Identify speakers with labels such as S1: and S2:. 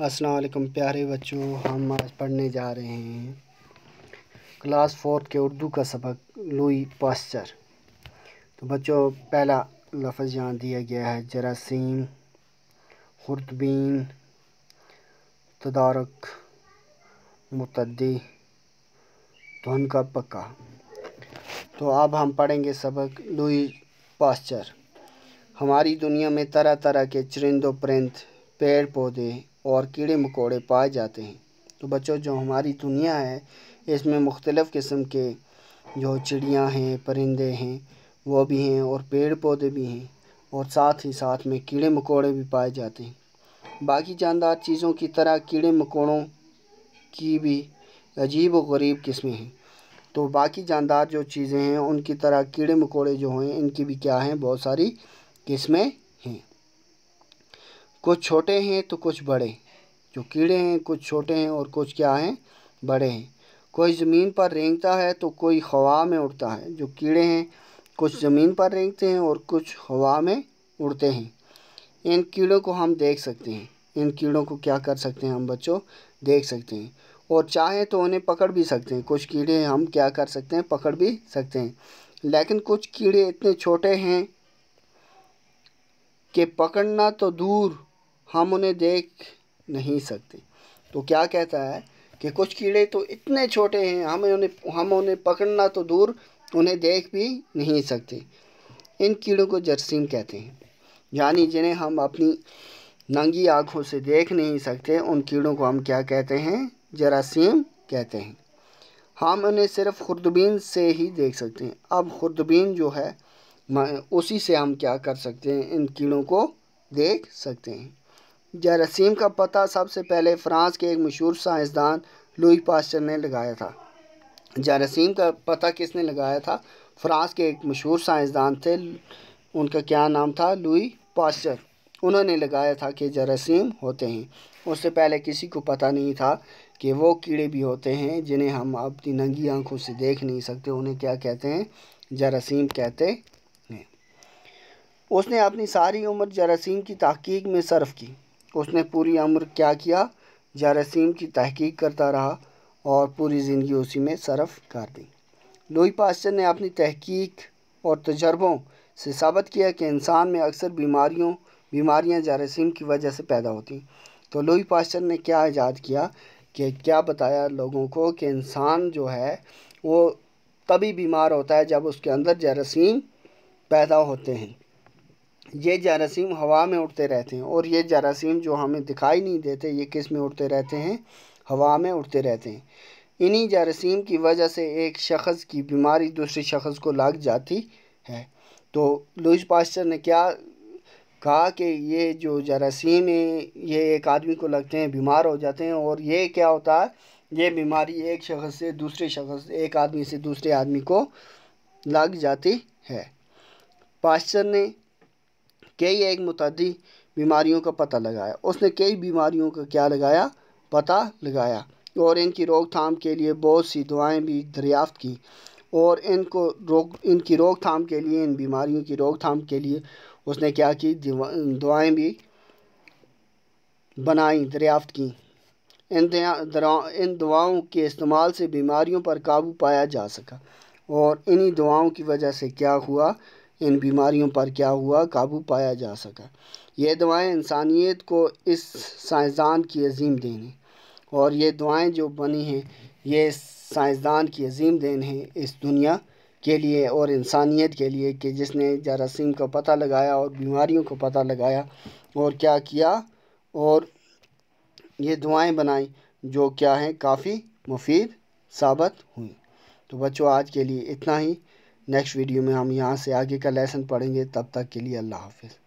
S1: अस्सलाम वालेकुम प्यारे बच्चों हम आज पढ़ने जा रहे हैं क्लास फोर्थ के उर्दू का सबक लुई पास्चर तो बच्चों पहला लफ्ज़ यहाँ दिया गया है जरासीम खुरदबीन तदारक मतदी धुन का पक्का तो अब हम पढ़ेंगे सबक लुई पास्चर हमारी दुनिया में तरह तरह के चरिंदो परिंद पेड़ पौधे और कीड़े मकोड़े पाए जाते हैं तो बच्चों जो हमारी दुनिया है इसमें मुख्तलफ़ किस्म के जो चिड़ियाँ हैं परिंदे हैं वो भी हैं और पेड़ पौधे भी हैं और साथ ही साथ में कीड़े मकोड़े भी पाए जाते हैं बाकी जानदार चीज़ों की तरह कीड़े मकोड़ों की भी अजीब व गरीब किस्में हैं तो बाकी जानदार जो चीज़ें हैं उनकी तरह कीड़े मकोड़े जो हैं इनकी भी क्या हैं बहुत सारी किस्में हैं कुछ छोटे हैं तो कुछ बड़े जो कीड़े हैं कुछ छोटे हैं और कुछ क्या हैं बड़े हैं कोई ज़मीन पर रेंगता है तो कोई हवा में उड़ता है जो कीड़े हैं कुछ ज़मीन पर रेंगते हैं और कुछ हवा में उड़ते हैं इन कीड़ों को हम देख सकते हैं इन कीड़ों को क्या कर सकते हैं हम बच्चों देख सकते हैं और चाहे तो उन्हें पकड़ भी सकते हैं कुछ कीड़े हम क्या कर सकते हैं पकड़ भी सकते हैं लेकिन कुछ कीड़े इतने छोटे हैं कि पकड़ना तो दूर हम उन्हें देख नहीं सकते तो क्या कहता है कि कुछ कीड़े तो इतने छोटे हैं हम उन्हें हम उन्हें पकड़ना तो दूर उन्हें देख भी नहीं सकते इन कीड़ों को जरसीम कहते हैं यानी जिन्हें हम अपनी नंगी आँखों से देख नहीं सकते उन कीड़ों को हम क्या कहते हैं जरासीम कहते हैं हम उन्हें सिर्फ खुरदबीन से ही देख सकते हैं अब खुरदबीन जो है उसी से हम क्या कर सकते हैं इन कीड़ों को देख सकते हैं जरासीम का पता सबसे पहले फ्रांस के एक मशहूर साइंसदान लुई पास्टर ने लगाया था जरासीम का पता किसने लगाया था फ्रांस के एक मशहूर साइंसदान थे उनका क्या नाम था लुई पास्चर उन्होंने लगाया था कि जरासीम होते हैं उससे पहले किसी को पता नहीं था कि वो कीड़े भी होते हैं जिन्हें हम अपनी नंगी आंखों से देख नहीं सकते उन्हें क्या कहते हैं जरासीम कहते हैं उसने अपनी सारी उम्र जरासीम की तहकीक में सर्फ की उसने पूरी उम्र क्या किया जरासीम की तहकीक करता रहा और पूरी ज़िंदगी उसी में सरफ कर दी लोई पास्चर ने अपनी तहकीक और तजर्बों से साबित किया कि इंसान में अक्सर बीमारियों बीमारियां जरासीम की वजह से पैदा होती तो लोई पास्चर ने क्या ईजाद किया कि क्या बताया लोगों को कि इंसान जो है वो तभी बीमार होता है जब उसके अंदर जरासीम पैदा होते हैं ये जरासीम हवा में उड़ते रहते हैं और ये जरासीम जो हमें दिखाई नहीं देते ये किस में उड़ते रहते हैं हवा में उड़ते रहते हैं इन्हीं जरासीम की वजह से एक शख्स की बीमारी दूसरे शख्स को लग जाती है तो लुइस पास्टर ने क्या कहा कि ये जो जरासीम है ये एक आदमी को लगते हैं बीमार हो जाते हैं और ये क्या होता है ये बीमारी एक शख्स से दूसरे शख्स एक आदमी से दूसरे आदमी को लग जाती है पास्टर ने कई एक मतदी बीमारियों का पता लगाया उसने कई बीमारियों का क्या लगाया पता लगाया और इनकी रोकथाम के लिए बहुत सी दवाएं भी दरियाफ्त की और इनको रोक इनकी रोकथाम के लिए इन बीमारियों की रोकथाम के लिए उसने क्या की दवाएं भी बनाई दरियाफ्त की इन इन दवाओं के इस्तेमाल से बीमारियों पर काबू पाया जा सका और इन्हीं दवाओं की वजह से क्या हुआ इन बीमारियों पर क्या हुआ काबू पाया जा सका ये दवाएं इंसानियत को इस साइंसदान की अजीम देन है और ये दवाएं जो बनी हैं ये साइंसदान की अजीम देन हैं इस दुनिया के लिए और इंसानियत के लिए कि जिसने जरासीम का पता लगाया और बीमारियों का पता लगाया और क्या किया और ये दुआएं बनाई जो क्या हैं काफ़ी मुफीद साबित हुई तो बच्चों आज के लिए इतना ही नेक्स्ट वीडियो में हम यहाँ से आगे का लेसन पढ़ेंगे तब तक के लिए अल्लाह हाफिज़